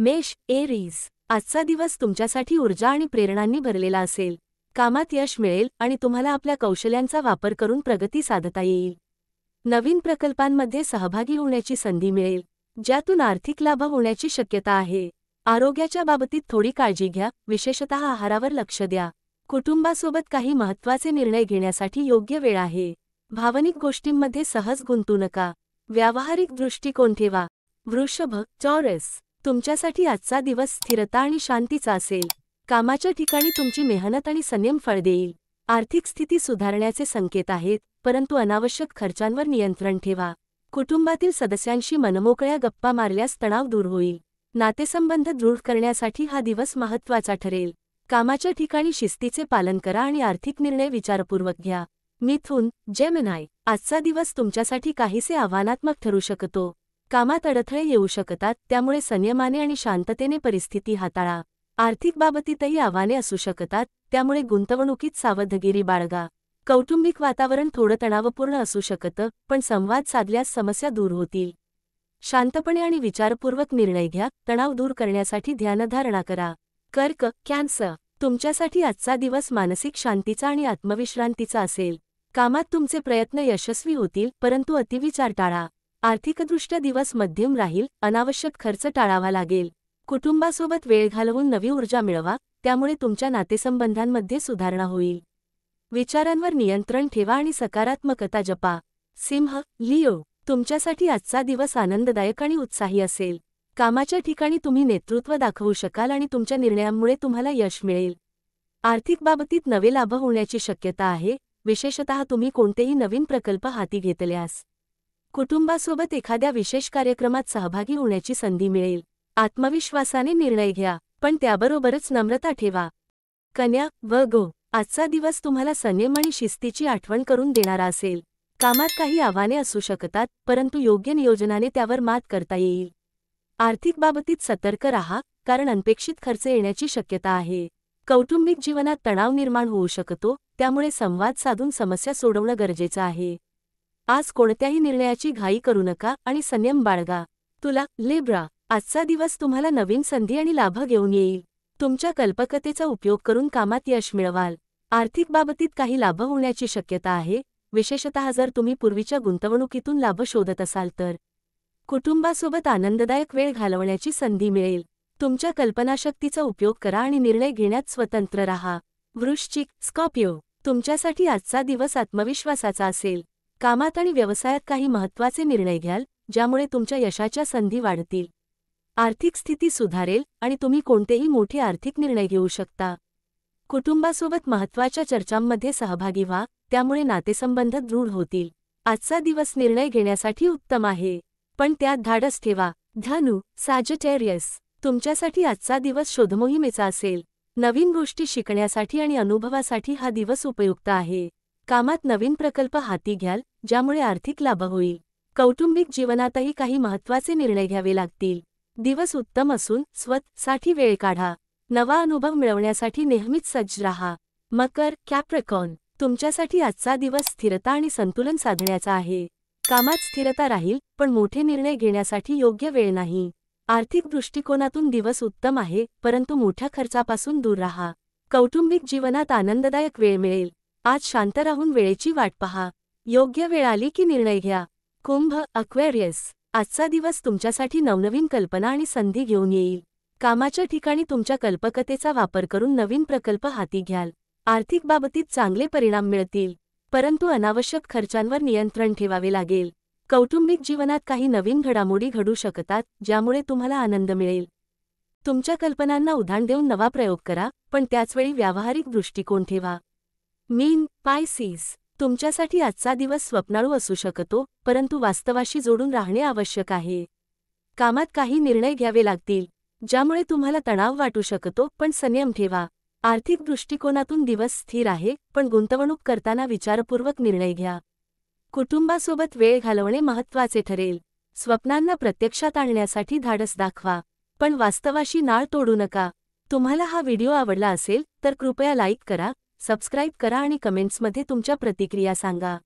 मेष Aries आजचा दिवस तुमच्यासाठी ऊर्जा आणि प्रेरणांनी भरलेला असेल कामात यश मिळेल आणि तुम्हाला आपल्या कौशल्यांचा वापर करून प्रगती साधता येईल नवीन प्रकल्पांमध्ये सहभागी होण्याची संधी मिळेल ज्यातून आर्थिक लाभ होण्याची शक्यता आहे आरोग्याच्या बाबतीत थोडी काळजी घ्या विशेषत आहारावर लक्ष द्या कुटुंबासोबत काही महत्त्वाचे निर्णय घेण्यासाठी योग्य वेळ आहे भावनिक गोष्टींमध्ये सहज गुंतू नका व्यावहारिक दृष्टिकोन ठेवा वृषभ चॉरस तुमच्यासाठी आजचा दिवस स्थिरता आणि शांतीचा असेल कामाच्या ठिकाणी तुमची मेहनत आणि संयम फळ देईल आर्थिक स्थिती सुधारण्याचे संकेत आहेत परंतु अनावश्यक खर्चांवर नियंत्रण ठेवा कुटुंबातील सदस्यांशी मनमोकळ्या गप्पा मारल्यास तणाव दूर होईल नातेसंबंध दृढ करण्यासाठी हा दिवस महत्त्वाचा ठरेल कामाच्या ठिकाणी शिस्तीचे पालन करा आणि आर्थिक निर्णय विचारपूर्वक घ्या मिथून जेमनाय आजचा दिवस तुमच्यासाठी काहीसे आव्हानात्मक ठरू शकतो कामात अडथळे येऊ शकतात त्यामुळे संयमाने आणि शांततेने परिस्थिती हाताळा आर्थिक बाबतीतही आव्हाने असू शकतात त्यामुळे गुंतवणुकीत सावधगिरी बाळगा कौटुंबिक वातावरण थोडं तणावपूर्ण असू शकतं पण संवाद साधल्यास समस्या दूर होतील शांतपणे आणि विचारपूर्वक निर्णय घ्या तणाव दूर करण्यासाठी ध्यानधारणा करा कर्क कॅन्सर तुमच्यासाठी आजचा दिवस मानसिक शांतीचा आणि आत्मविश्रांतीचा असेल कामात तुमचे प्रयत्न यशस्वी होतील परंतु अतिविचार टाळा आर्थिकदृष्ट्या दिवस मध्यम राहील अनावश्यक खर्च टाळावा लागेल कुटुंबासोबत वेळ घालवून नवी ऊर्जा मिळवा त्यामुळे तुमच्या नातेसंबंधांमध्ये सुधारणा होईल विचारांवर नियंत्रण ठेवा आणि सकारात्मकता जपा सिंह लिओ तुमच्यासाठी आजचा दिवस आनंददायक आणि उत्साही असेल कामाच्या ठिकाणी तुम्ही नेतृत्व दाखवू शकाल आणि तुमच्या निर्णयांमुळे तुम्हाला यश मिळेल आर्थिक बाबतीत नवे लाभ होण्याची शक्यता आहे विशेषतः तुम्ही कोणतेही नवीन प्रकल्प हाती घेतल्यास कुटुंबासोबत एखाद्या विशेष कार्यक्रमात सहभागी होण्याची संधी मिळेल आत्मविश्वासाने निर्णय घ्या पण त्याबरोबरच नम्रता ठेवा कन्या व गो आजचा दिवस तुम्हाला संयम आणि शिस्तीची आठवण करून देणारा असेल कामात काही आव्हाने असू शकतात परंतु योग्य नियोजनाने त्यावर मात करता येईल आर्थिक बाबतीत सतर्क रहा कारण अनपेक्षित खर्च येण्याची शक्यता आहे कौटुंबिक जीवनात तणाव निर्माण होऊ शकतो त्यामुळे संवाद साधून समस्या सोडवणं गरजेचं आहे आज कोणत्याही निर्णयाची घाई करू नका आणि संयम बाळगा तुला लेब्रा आजचा दिवस तुम्हाला नवीन संधी आणि लाभ घेऊन येईल तुमच्या कल्पकतेचा उपयोग करून कामात यश मिळवाल आर्थिक बाबतीत काही लाभ होण्याची शक्यता आहे विशेषतः जर तुम्ही पूर्वीच्या गुंतवणुकीतून लाभ शोधत असाल तर कुटुंबासोबत आनंददायक वेळ घालवण्याची संधी मिळेल तुमच्या कल्पनाशक्तीचा उपयोग करा आणि निर्णय घेण्यात स्वतंत्र रहा वृश्चिक स्कॉर्पिओ तुमच्यासाठी आजचा दिवस आत्मविश्वासाचा असेल कामात आणि व्यवसायात काही महत्त्वाचे निर्णय घ्याल ज्यामुळे तुमच्या यशाच्या संधी वाढतील आर्थिक स्थिती सुधारेल आणि तुम्ही कोणतेही मोठे आर्थिक निर्णय घेऊ शकता कुटुंबासोबत महत्त्वाच्या चर्चांमध्ये सहभागी व्हा त्यामुळे नातेसंबंध दृढ होतील आजचा दिवस निर्णय घेण्यासाठी उत्तम आहे पण त्यात धाडस ठेवा धनु साजटेरियस तुमच्यासाठी आजचा दिवस शोधमोहिमेचा असेल नवीन गोष्टी शिकण्यासाठी आणि अनुभवासाठी हा दिवस उपयुक्त आहे कामात नवीन प्रकल्प हाती घ्याल ज्यामुळे आर्थिक लाभ होईल कौटुंबिक जीवनातही काही महत्त्वाचे निर्णय घ्यावे लागतील दिवस उत्तम असून स्वतःसाठी वेळ काढा नवा अनुभव मिळवण्यासाठी नेहमीच सज्ज रहा मकर कॅप्रकॉन तुमच्यासाठी आजचा दिवस स्थिरता आणि संतुलन साधण्याचा आहे कामात स्थिरता राहील पण मोठे निर्णय घेण्यासाठी योग्य वेळ नाही आर्थिक दृष्टिकोनातून दिवस उत्तम आहे परंतु मोठ्या खर्चापासून दूर राहा कौटुंबिक जीवनात आनंददायक वेळ मिळेल आज शांत राहून वेळेची वाट पहा योग्य वेळ आली की निर्णय घ्या कुंभ अक्वेरियस आजचा दिवस तुमच्यासाठी नवनवीन कल्पना आणि संधी घेऊन येईल कामाच्या ठिकाणी तुमच्या कल्पकतेचा वापर करून नवीन प्रकल्प हाती घ्याल आर्थिक बाबतीत चांगले परिणाम मिळतील परंतु अनावश्यक खर्चांवर नियंत्रण ठेवावे लागेल कौटुंबिक जीवनात काही नवीन घडामोडी घडू शकतात ज्यामुळे तुम्हाला आनंद मिळेल तुमच्या कल्पनांना उधाण देऊन नवा प्रयोग करा पण त्याचवेळी व्यावहारिक दृष्टिकोन ठेवा मीन पायसीस तुमच्यासाठी आजचा दिवस स्वप्नाळू असू शकतो परंतु वास्तवाशी जोडून राहणे आवश्यक आहे कामात काही निर्णय घ्यावे लागतील ज्यामुळे तुम्हाला तणाव वाटू शकतो पण संयम ठेवा आर्थिक दृष्टिकोनातून दिवस स्थिर आहे पण गुंतवणूक करताना विचारपूर्वक निर्णय घ्या कुटुंबासोबत वेळ घालवणे महत्त्वाचे ठरेल स्वप्नांना प्रत्यक्षात आणण्यासाठी धाडस दाखवा पण वास्तवाशी नाळ तोडू नका तुम्हाला हा व्हिडिओ आवडला असेल तर कृपया लाईक करा सबस्क्राईब करा आणि कमेंट्समध्ये तुमच्या प्रतिक्रिया सांगा